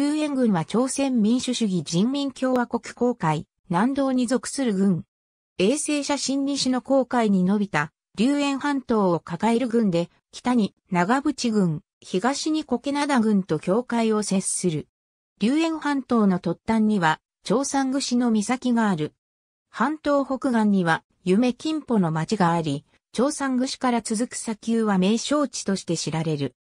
龍園軍は朝鮮民主主義人民共和国公会、南道に属する軍。衛星写真西の公海に伸びた、龍園半島を抱える軍で、北に長渕軍、東にコケ灘軍と境界を接する。龍園半島の突端には、朝鮮串の岬がある。半島北岸には、夢金浦の町があり、朝鮮串から続く砂丘は名勝地として知られる。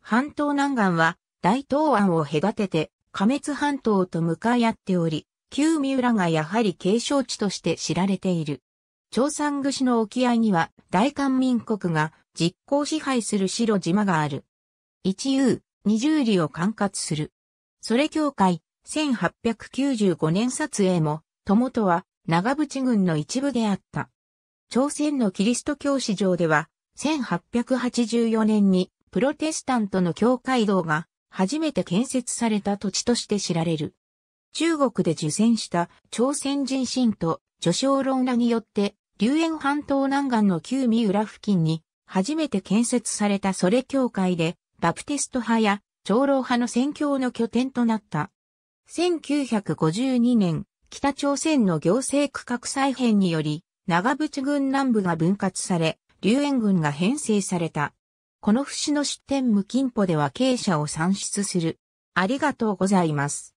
半島南岸は、大東湾を隔てて、加滅半島と向かい合っており、旧三浦がやはり継承地として知られている。長山串の沖合には大韓民国が実効支配する白島がある。一遊、二十里を管轄する。それ協会、1895年撮影も、友とは長渕軍の一部であった。朝鮮のキリスト教史上では、1884年にプロテスタントの教会堂が初めて建設された土地として知られる。中国で受選した朝鮮人信徒、序章論らによって、龍園半島南岸の旧三浦付近に、初めて建設されたそれ教会で、バプテスト派や長老派の宣教の拠点となった。1952年、北朝鮮の行政区画再編により、長渕軍南部が分割され、龍園軍が編成された。この節の出典無金歩では経営者を算出する。ありがとうございます。